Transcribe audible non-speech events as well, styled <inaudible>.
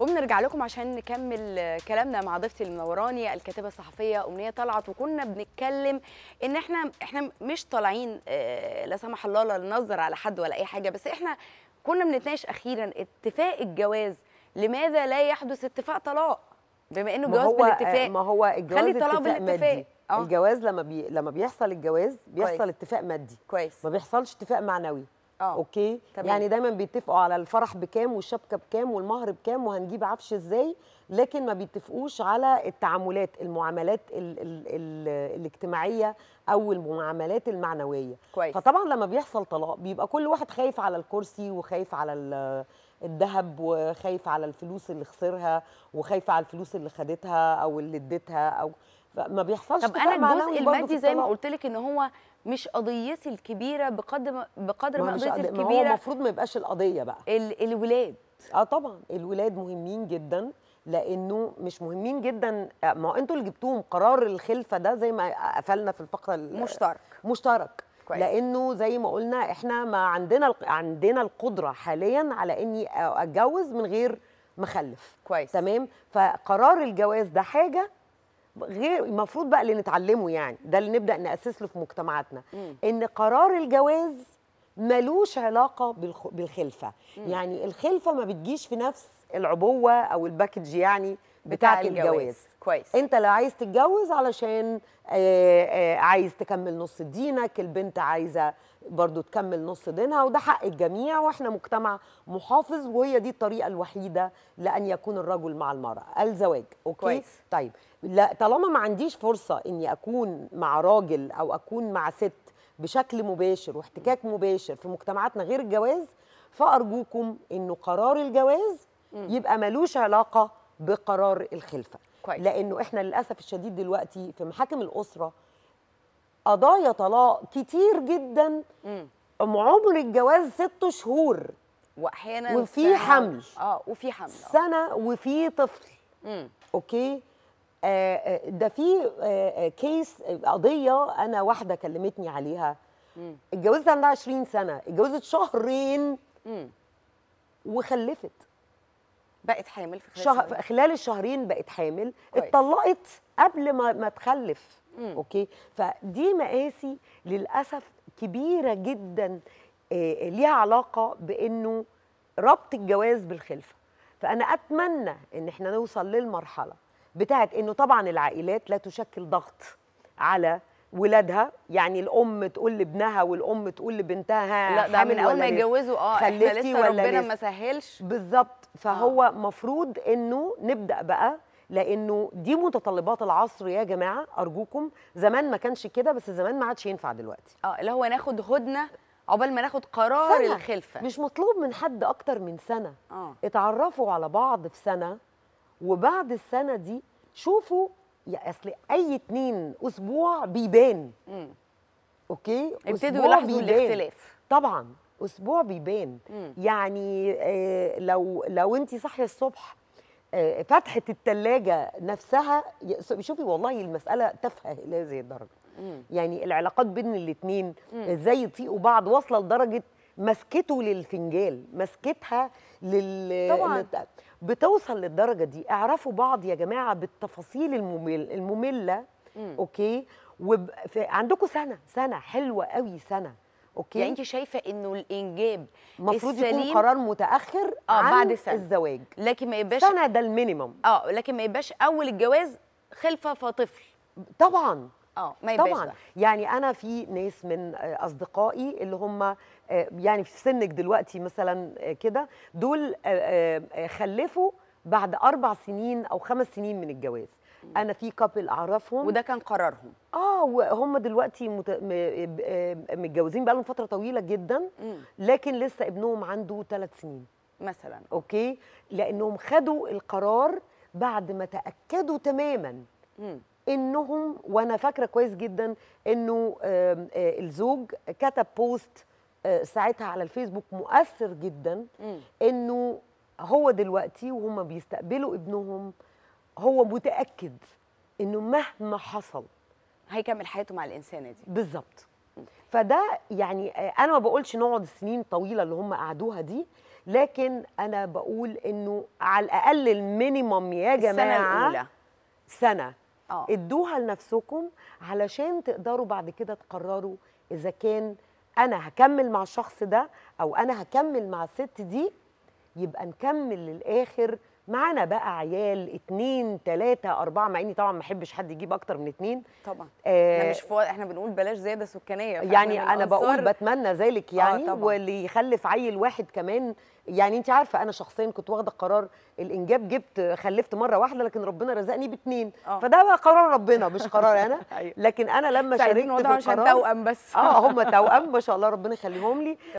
وبنرجع لكم عشان نكمل كلامنا مع ضيفتي المنوراني الكاتبه الصحفيه امنيه طلعت وكنا بنتكلم ان احنا احنا مش طالعين آه، لا سمح الله لننظر على حد ولا اي حاجه بس احنا كنا بنتناقش اخيرا اتفاق الجواز لماذا لا يحدث اتفاق طلاق بما انه جواز آه، بالاتفاق ما هو الجواز خلي الطلاق بالاتفاق آه. الجواز لما بي... لما بيحصل الجواز بيحصل كويس. اتفاق مادي كويس ما بيحصلش اتفاق معنوي أوه. اوكي تمام. يعني دايما بيتفقوا على الفرح بكام والشبكه بكام والمهر بكام وهنجيب عفش ازاي لكن ما بيتفقوش على التعاملات المعاملات الـ الـ الـ الاجتماعيه او المعاملات المعنويه كويس. فطبعا لما بيحصل طلاق بيبقى كل واحد خايف على الكرسي وخايف على الذهب وخايف على الفلوس اللي خسرها وخايف على الفلوس اللي خدتها او اللي اديتها او فما بيحصلش طب انا الجزء المادي زي ما قلت لك ان هو مش قضيتي الكبيره بقدر بقدر ما قضيتي الكبيره ما هو المفروض ما يبقاش القضيه بقى ال الولاد اه طبعا الولاد مهمين جدا لانه مش مهمين جدا ما انتوا اللي جبتوهم قرار الخلفه ده زي ما قفلنا في الفقره مشترك مشترك كويس. لانه زي ما قلنا احنا ما عندنا عندنا القدره حاليا على اني اتجوز من غير مخلف كويس تمام فقرار الجواز ده حاجه غير المفروض بقى اللي نتعلمه يعني ده اللي نبدا ناسس له في مجتمعاتنا مم. ان قرار الجواز ملوش علاقه بالخلفه مم. يعني الخلفه ما بتجيش في نفس العبوه او الباكج يعني بتاعت الجواز. الجواز كويس انت لو عايز تتجوز علشان آه، آه، عايز تكمل نص دينك البنت عايزه برضو تكمل نص دينها وده حق الجميع واحنا مجتمع محافظ وهي دي الطريقه الوحيده لان يكون الرجل مع المراه الزواج اوكي كويس. طيب لا طالما ما عنديش فرصه اني اكون مع راجل او اكون مع ست بشكل مباشر واحتكاك مباشر في مجتمعاتنا غير الجواز فارجوكم انه قرار الجواز يبقى ملوش علاقه بقرار الخلفه كويس. لانه احنا للاسف الشديد دلوقتي في محاكم الاسره قضايا طلاق كتير جدا ام عمر الجواز ست شهور واحيانا وفي حمل اه وفي حمل سنه وفي طفل مم. اوكي آه، آه، ده في آه، كيس قضيه انا واحده كلمتني عليها اتجوزت عندها 20 سنه اتجوزت شهرين وخلفت بقت حامل في خلال شهر شهرين. خلال الشهرين بقت حامل كويس. اتطلقت قبل ما ما تخلف مم. اوكي فدي مقاسي للاسف كبيره جدا إيه ليها علاقه بانه ربط الجواز بالخلفه فانا اتمنى ان احنا نوصل للمرحله بتاعت انه طبعا العائلات لا تشكل ضغط على ولادها يعني الام تقول لابنها والام تقول لبنتها لا ده من اول ما يتجوزوا اه احنا لسه ولا ربنا ما سهلش بالظبط فهو آه. مفروض انه نبدا بقى لانه دي متطلبات العصر يا جماعه ارجوكم زمان ما كانش كده بس زمان ما عادش ينفع دلوقتي اه اللي هو ناخد هدنه عقبال ما ناخد قرار سنة. الخلفه مش مطلوب من حد اكتر من سنه آه. اتعرفوا على بعض في سنه وبعد السنه دي شوفوا يا اصل اي اتنين اسبوع بيبان مم. اوكي ابتدوا يلاحظوا الاختلاف طبعا اسبوع بيبان مم. يعني آه لو لو انت صاحيه الصبح آه فتحه الثلاجه نفسها شوفي والله المساله تافهه الى هذه الدرجه مم. يعني العلاقات بين الاثنين ازاي يطيقوا بعض واصله لدرجه مسكته للفنجال مسكتها لل طبعا بتوصل للدرجه دي اعرفوا بعض يا جماعه بالتفاصيل الممل الممله مم. اوكي وب... ف... عندكم سنه سنه حلوه قوي سنه اوكي يعني انت شايفه انه الانجاب المفروض يكون قرار متاخر آه عن بعد سنة. الزواج لكن ما يبقاش سنه ده المينيمم اه لكن ما يبقاش اول الجواز خلفه فطفل طبعا اه ما طبعا بقى. يعني انا في ناس من آه، اصدقائي اللي هم آه، يعني في سنك دلوقتي مثلا آه، كده دول خلفوا بعد اربع سنين او خمس سنين من الجواز انا في كابل اعرفهم وده كان قرارهم اه وهم دلوقتي مت... م... متجوزين بقالهم فتره طويله جدا لكن لسه ابنهم عنده ثلاث سنين مثلا اوكي لانهم خدوا القرار بعد ما تاكدوا تماما انهم وانا فاكره كويس جدا انه آه، الزوج كتب بوست آه، ساعتها على الفيسبوك مؤثر جدا انه هو دلوقتي وهم بيستقبلوا ابنهم هو متاكد انه مهما حصل هيكمل حياته مع الانسانه دي بالظبط فده يعني آه، انا ما بقولش نقعد السنين طويله اللي هم قعدوها دي لكن انا بقول انه على الاقل المينيمم يا جماعه السنه الاولى سنه أوه. ادوها لنفسكم علشان تقدروا بعد كده تقرروا اذا كان انا هكمل مع الشخص ده او انا هكمل مع الست دي يبقى نكمل للاخر معانا بقى عيال اتنين تلاتة أربعة مع إني طبعا ما أحبش حد يجيب أكتر من اتنين طبعا آه احنا مش فوق إحنا بنقول بلاش زيادة سكانية يعني أنا بقول بتمنى ذلك آه، يعني آه واللي يخلف عيل واحد كمان يعني أنت عارفة أنا شخصيا كنت واخدة قرار الإنجاب جبت خلفت مرة واحدة لكن ربنا رزقني باتنين آه. فده بقى قرار ربنا مش قرار أنا <laughs> أيوه. لكن أنا لما <laughs> شاركت في القرار توأم بس اه هم <laughs> توأم ما شاء الله ربنا يخليهم لي